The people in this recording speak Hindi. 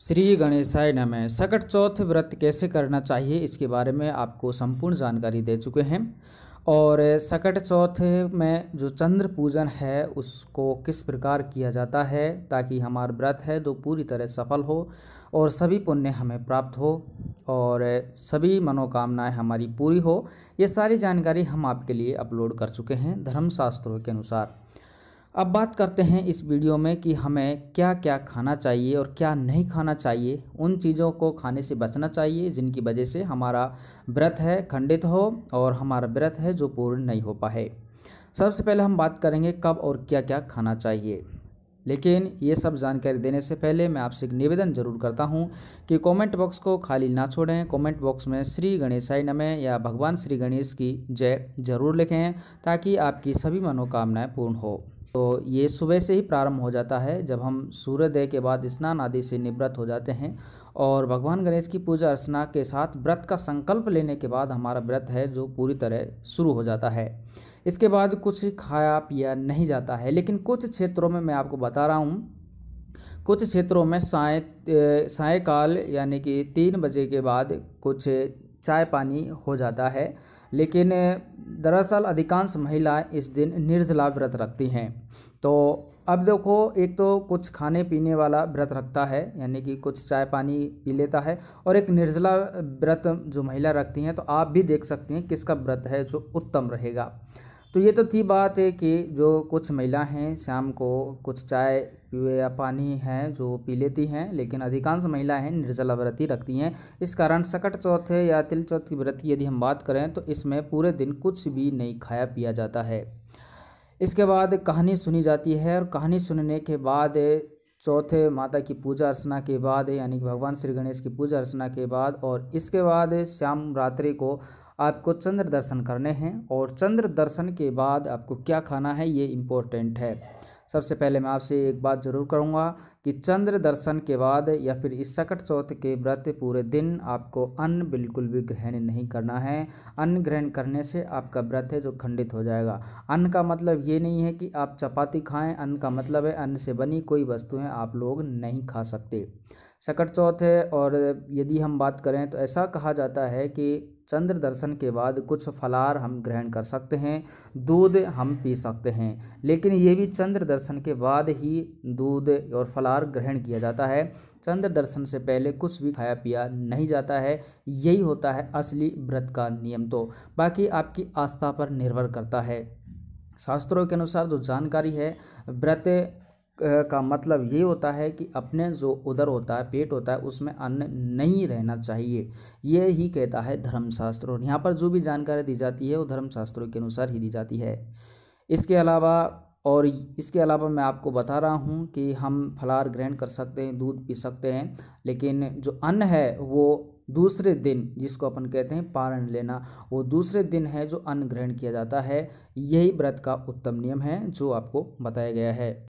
श्री गणेशाय नमः सकट चौथ व्रत कैसे करना चाहिए इसके बारे में आपको संपूर्ण जानकारी दे चुके हैं और सकट चौथ में जो चंद्र पूजन है उसको किस प्रकार किया जाता है ताकि हमारा व्रत है जो तो पूरी तरह सफल हो और सभी पुण्य हमें प्राप्त हो और सभी मनोकामनाएं हमारी पूरी हो ये सारी जानकारी हम आपके लिए अपलोड कर चुके हैं धर्मशास्त्रों के अनुसार अब बात करते हैं इस वीडियो में कि हमें क्या क्या खाना चाहिए और क्या नहीं खाना चाहिए उन चीज़ों को खाने से बचना चाहिए जिनकी वजह से हमारा व्रत है खंडित हो और हमारा व्रत है जो पूर्ण नहीं हो पाए सबसे पहले हम बात करेंगे कब और क्या क्या खाना चाहिए लेकिन ये सब जानकारी देने से पहले मैं आपसे एक निवेदन जरूर करता हूँ कि कमेंट बॉक्स को खाली ना छोड़ें कमेंट बॉक्स में श्री गणेशाई नमें या भगवान श्री गणेश की जय जरूर लिखें ताकि आपकी सभी मनोकामनाएं पूर्ण हो तो ये सुबह से ही प्रारंभ हो जाता है जब हम सूर्योदय के बाद स्नान आदि से निवृत्त हो जाते हैं और भगवान गणेश की पूजा अर्चना के साथ व्रत का संकल्प लेने के बाद हमारा व्रत है जो पूरी तरह शुरू हो जाता है इसके बाद कुछ खाया पिया नहीं जाता है लेकिन कुछ क्षेत्रों में मैं आपको बता रहा हूँ कुछ क्षेत्रों में साय सायकाल यानी कि तीन बजे के बाद कुछ चाय पानी हो जाता है लेकिन दरअसल अधिकांश महिलाएं इस दिन निर्जला व्रत रखती हैं तो अब देखो एक तो कुछ खाने पीने वाला व्रत रखता है यानी कि कुछ चाय पानी पी लेता है और एक निर्जला व्रत जो महिला रखती हैं तो आप भी देख सकते हैं किसका व्रत है जो उत्तम रहेगा तो ये तो थी बात है कि जो कुछ महिला हैं शाम को कुछ चाय या पानी है जो पी लेती हैं लेकिन अधिकांश महिलाएं हैं निर्जला व्रति रखती हैं इस कारण सकट चौथे या तिल चौथ की व्रति यदि हम बात करें तो इसमें पूरे दिन कुछ भी नहीं खाया पिया जाता है इसके बाद कहानी सुनी जाती है और कहानी सुनने के बाद चौथे माता की पूजा अर्चना के बाद यानी कि भगवान श्री गणेश की पूजा अर्चना के बाद और इसके बाद श्याम रात्रि को आपको चंद्र दर्शन करने हैं और चंद्र दर्शन के बाद आपको क्या खाना है ये इम्पोर्टेंट है सबसे पहले मैं आपसे एक बात ज़रूर करूँगा कि चंद्र दर्शन के बाद या फिर इस सकट चौथ के व्रत पूरे दिन आपको अन्न बिल्कुल भी ग्रहण नहीं करना है अन्न ग्रहण करने से आपका व्रत है जो खंडित हो जाएगा अन्न का मतलब ये नहीं है कि आप चपाती खाएं अन्न का मतलब है अन्न से बनी कोई वस्तुएँ आप लोग नहीं खा सकते सकट चौथ है और यदि हम बात करें तो ऐसा कहा जाता है कि चंद्र दर्शन के बाद कुछ फलार हम ग्रहण कर सकते हैं दूध हम पी सकते हैं लेकिन ये भी चंद्र दर्शन के बाद ही दूध और फलार ग्रहण किया जाता है चंद्र दर्शन से पहले कुछ भी खाया पिया नहीं जाता है यही होता है असली व्रत का नियम तो बाकी आपकी आस्था पर निर्भर करता है शास्त्रों के अनुसार जो जानकारी है व्रत का मतलब ये होता है कि अपने जो उधर होता है पेट होता है उसमें अन्न नहीं रहना चाहिए ये ही कहता है धर्मशास्त्र और यहाँ पर जो भी जानकारी दी जाती है वो धर्मशास्त्रों के अनुसार ही दी जाती है इसके अलावा और इसके अलावा मैं आपको बता रहा हूँ कि हम फलार ग्रहण कर सकते हैं दूध पी सकते हैं लेकिन जो अन्न है वो दूसरे दिन जिसको अपन कहते हैं पारण लेना वो दूसरे दिन है जो अन्न ग्रहण किया जाता है यही व्रत का उत्तम नियम है जो आपको बताया गया है